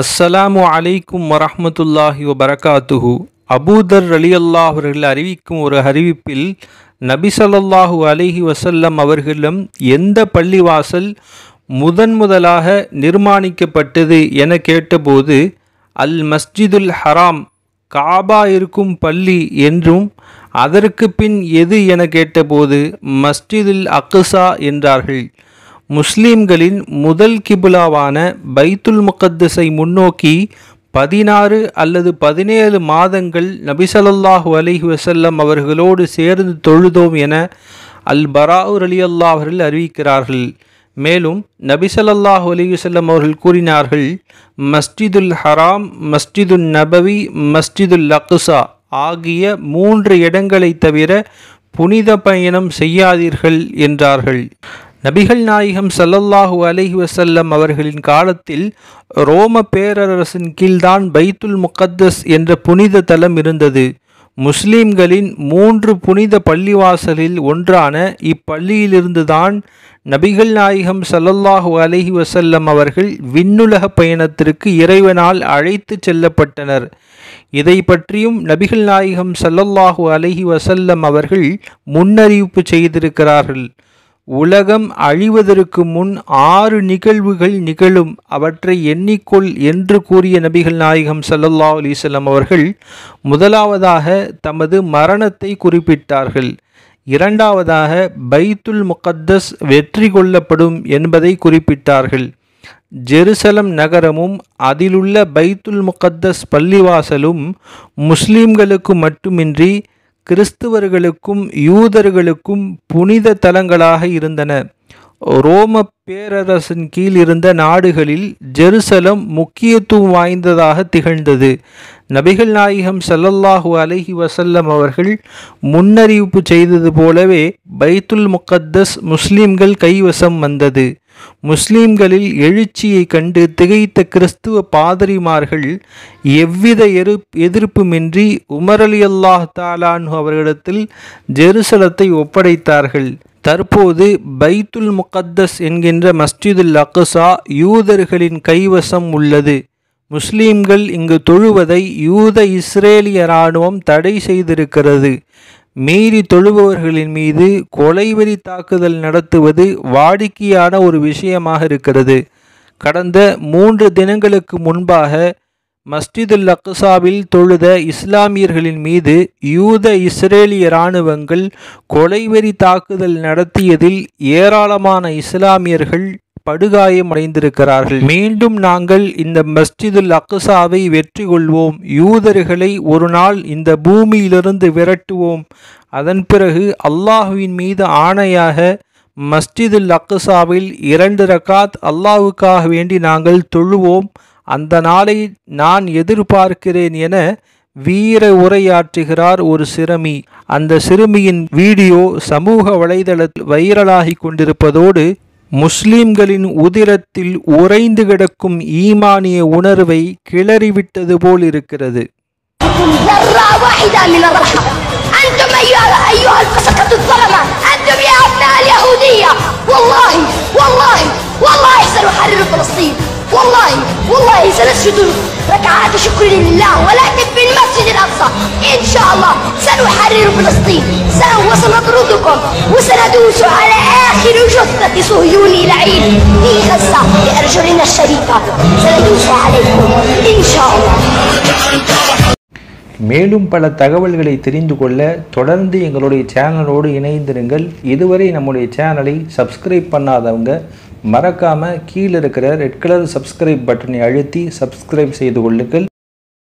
அஸ்ஸலாமு அலைக்கும் வரஹமத்துல்லாஹி வபரகாத்துஹு அபூதர் அலி அல்லாஹ் அவர்கள் அறிவிக்கும் ஒரு அறிவிப்பில் நபி சொல்லாஹு அலிஹி வசல்லம் அவர்களும் எந்த பள்ளிவாசல் முதன் முதலாக நிர்மாணிக்கப்பட்டது என கேட்டபோது அல் மஸ்ஜிதுல் ஹராம் காபா இருக்கும் பள்ளி என்றும் அதற்கு பின் எது என கேட்டபோது மஸ்ஜிதுல் அக்சா என்றார்கள் முஸ்லீம்களின் முதல் கிபுலாவான பைத்துல் முகத்தஸை முன்னோக்கி பதினாறு அல்லது பதினேழு மாதங்கள் நபிசல்லாஹு அலிஹ் வசல்லம் அவர்களோடு சேர்ந்து தொழுதோம் என அல் பராவுர் அலி அல்லாஹர்கள் அறிவிக்கிறார்கள் மேலும் நபிசல்லாஹு வசல்லம் அவர்கள் கூறினார்கள் மஸ்ஜிதுல் ஹராம் மஸ்ஜிதுல் நபவி மஸ்ஜிதுல் அக்குசா ஆகிய மூன்று இடங்களை தவிர புனித பயணம் செய்யாதீர்கள் என்றார்கள் நபிகள் நாயகம் சல்லல்லாஹு அலஹி வசல்லம் அவர்களின் காலத்தில் ரோம பேரரசின் கீழ்தான் பைத்துல் முகத்தஸ் என்ற புனித தலம் இருந்தது முஸ்லீம்களின் மூன்று புனித பள்ளிவாசலில் ஒன்றான இப்பள்ளியிலிருந்துதான் நபிகள் நாயகம் சல்லல்லாஹு அலஹி வசல்லம் அவர்கள் விண்ணுலக பயணத்திற்கு இறைவனால் அழைத்து செல்லப்பட்டனர் இதை பற்றியும் நபிகள் நாயகம் சல்லல்லாஹு அலஹி வசல்லம் அவர்கள் முன்னறிவிப்பு செய்திருக்கிறார்கள் உலகம் அழிவதற்கு முன் ஆறு நிகழ்வுகள் நிகழும் அவற்றை எண்ணிக்கொள் என்று கூறிய நபிகள் நாயகம் சல்லல்லா அலிசல்லம் அவர்கள் முதலாவதாக தமது மரணத்தை குறிப்பிட்டார்கள் இரண்டாவதாக பைத்துல் முகத்தஸ் வெற்றி கொள்ளப்படும் என்பதை குறிப்பிட்டார்கள் ஜெருசலம் நகரமும் அதிலுள்ள பைத்துல் முகத்தஸ் பள்ளிவாசலும் முஸ்லீம்களுக்கு மட்டுமின்றி கிறிஸ்துவர்களுக்கும் யூதர்களுக்கும் புனித தலங்களாக இருந்தன ரோம பேரரசின் கீழ் இருந்த நாடுகளில் ஜெருசலம் முக்கியத்துவம் வாய்ந்ததாக திகழ்ந்தது நபிகள் நாயகம் சல்லல்லாஹு அலஹி வசல்லம் அவர்கள் முன்னறிவிப்பு செய்தது போலவே பைத்துல் முக்கத்தஸ் முஸ்லிம்கள் கைவசம் வந்தது முஸ்லீம்களில் எழுச்சியை கண்டு திகைத்த கிறிஸ்துவ பாதிரிமார்கள் எவ்வித எரு எதிர்ப்புமின்றி உமர் அலி அல்லாஹ் தாலான் அவர்களிடத்தில் ஜெருசலத்தை ஒப்படைத்தார்கள் தற்போது பைத்துல் முகத்தஸ் என்கின்ற மஸ்ஜிதுல் அகசா யூதர்களின் கைவசம் உள்ளது முஸ்லீம்கள் இங்கு தொழுவதை யூத இஸ்ரேலிய இராணுவம் தடை செய்திருக்கிறது மீறி தொழுபவர்களின் மீது கொலைவெறி தாக்குதல் நடத்துவது வாடிக்கையான ஒரு விஷயமாக இருக்கிறது கடந்த மூன்று தினங்களுக்கு முன்பாக மஸ்ஜிதுல் அக்சாவில் தொழுத இஸ்லாமியர்களின் மீது யூத இஸ்ரேலிய இராணுவங்கள் கொலைவெறி தாக்குதல் நடத்தியதில் ஏராளமான இஸ்லாமியர்கள் படுகாயமடைந்திருக்கிறார்கள் மீண்டும் நாங்கள் இந்த மஸ்ஜிதுல் அக்சாவை வெற்றி கொள்வோம் யூதர்களை ஒரு நாள் இந்த பூமியிலிருந்து விரட்டுவோம் அதன் பிறகு அல்லாஹுவின் மீது ஆணையாக மஸ்ஜிதுல் அக்சாவில் இரண்டு ரக்காத் அல்லாஹுக்காக வேண்டி நாங்கள் தொழுவோம் அந்த நாளை நான் எதிர்பார்க்கிறேன் என வீர உரையாற்றுகிறார் ஒரு சிறுமி அந்த சிறுமியின் வீடியோ சமூக வலைதளத்தில் வைரலாகி கொண்டிருப்பதோடு முஸ்லிம்களின் உதிரத்தில் உறைந்து கிடக்கும் ஈமானிய உணர்வை கிளறிவிட்டது போல் இருக்கிறது ركعات شكر لله ولكن في المسجد الأقصى إن شاء الله سنحرر فلسطين سنطردكم وسندوس على آخر جثة صهيوني لعين في غزة بأرجلنا الشريفة سندوس عليكم إن شاء الله மேலும் பல தகவல்களை தெரிந்து கொள்ள தொடர்ந்து எங்களுடைய சேனலோடு இணைந்திருங்கள் இதுவரை நம்முடைய சேனலை சப்ஸ்கிரைப் பண்ணாதவங்க மறக்காமல் கீழே இருக்கிற ரெட் கலர் சப்ஸ்கிரைப் பட்டனை அழுத்தி சப்ஸ்கிரைப் செய்து கொள்ளுங்கள்